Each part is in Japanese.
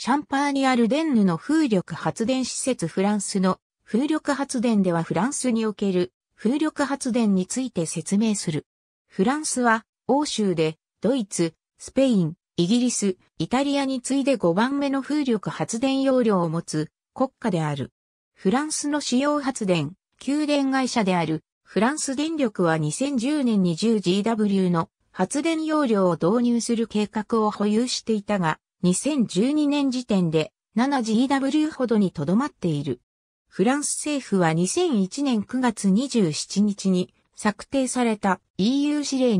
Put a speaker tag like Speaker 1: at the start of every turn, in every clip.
Speaker 1: シャンパーニュ・アルデンヌの風力発電施設フランスの風力発電ではフランスにおける風力発電について説明する。フランスは欧州でドイツ、スペイン、イギリス、イタリアに次いで5番目の風力発電容量を持つ国家である。フランスの主要発電、給電会社であるフランス電力は2010年に 10GW の発電容量を導入する計画を保有していたが、2012年時点で 7GW ほどにとどまっている。フランス政府は2001年9月27日に策定された EU 指令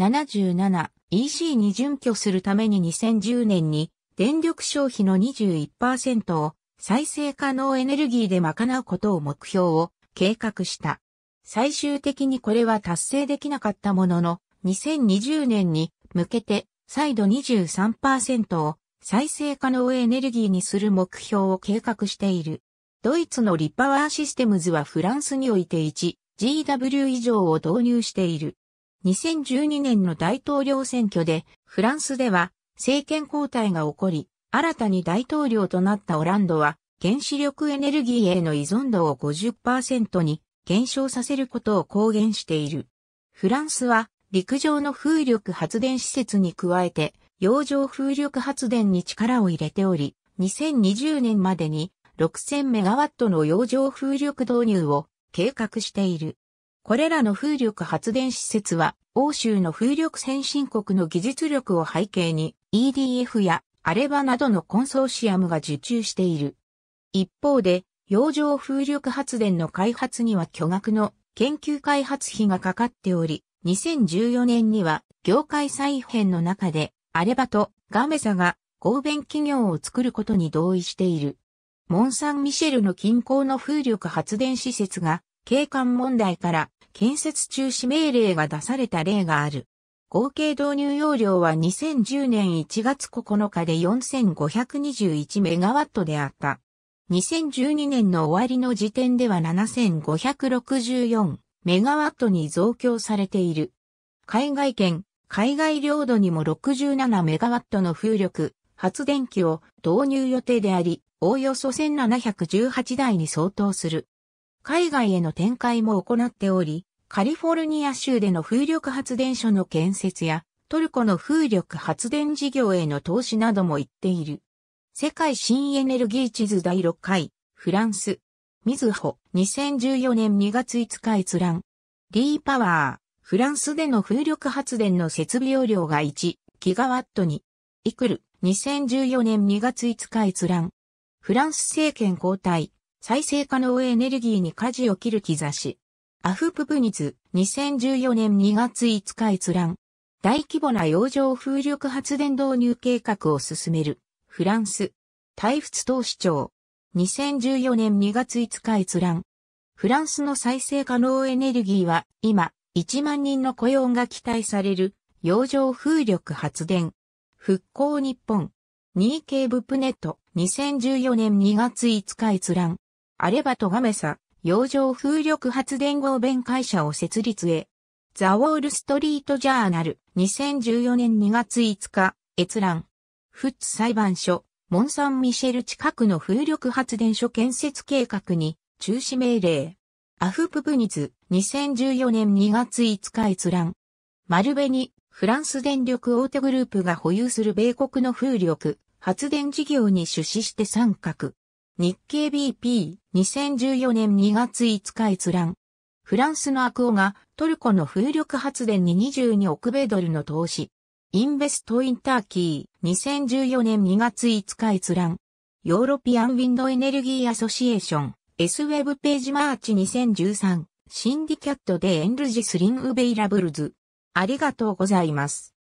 Speaker 1: 2001-77EC に準拠するために2010年に電力消費の21%を再生可能エネルギーで賄うことを目標を計画した。最終的にこれは達成できなかったものの2020年に向けて再度23%を再生可能エネルギーにする目標を計画している。ドイツのリパワーシステムズはフランスにおいて 1GW 以上を導入している。2012年の大統領選挙でフランスでは政権交代が起こり、新たに大統領となったオランドは原子力エネルギーへの依存度を50%に減少させることを公言している。フランスは陸上の風力発電施設に加えて、洋上風力発電に力を入れており、2020年までに6000メガワットの洋上風力導入を計画している。これらの風力発電施設は、欧州の風力先進国の技術力を背景に、EDF やアレバなどのコンソーシアムが受注している。一方で、洋上風力発電の開発には巨額の研究開発費がかかっており、2014年には業界再編の中でアレバとガメサが合弁企業を作ることに同意している。モン・サン・ミシェルの近郊の風力発電施設が景観問題から建設中止命令が出された例がある。合計導入容量は2010年1月9日で4521メガワットであった。2012年の終わりの時点では7564メガワットに増強されている。海外圏、海外領土にも67メガワットの風力、発電機を導入予定であり、おおよそ1718台に相当する。海外への展開も行っており、カリフォルニア州での風力発電所の建設や、トルコの風力発電事業への投資なども行っている。世界新エネルギー地図第6回、フランス、みずほ、2014年2月5日閲覧。リーパワー、フランスでの風力発電の設備容量が1ギガワットに。イクル、2014年2月5日閲覧。フランス政権交代、再生可能エネルギーに舵を切る兆し。アフプブニズ、2014年2月5日閲覧。大規模な洋上風力発電導入計画を進める。フランス。大仏党市長。2014年2月5日閲覧。フランスの再生可能エネルギーは今1万人の雇用が期待される洋上風力発電。復興日本。ニーケーブプネット2014年2月5日閲覧。アレバトガメサ洋上風力発電合弁会社を設立へ。ザ・ウォール・ストリート・ジャーナル2014年2月5日閲覧。フッツ裁判所モン・サン・ミシェル近くの風力発電所建設計画に中止命令。アフプブニズ2014年2月5日閲覧。丸ニ、フランス電力大手グループが保有する米国の風力発電事業に出資して参画。日経 BP2014 年2月5日閲覧。フランスのアクオがトルコの風力発電に22億米ドルの投資。インベストインターキー2014年2月5日閲覧。ヨーロピアンウィンドエネルギーアソシエーション S ウェブページマーチ2013シンディキャットでエンルジスリンウベイラブルズ。ありがとうございます。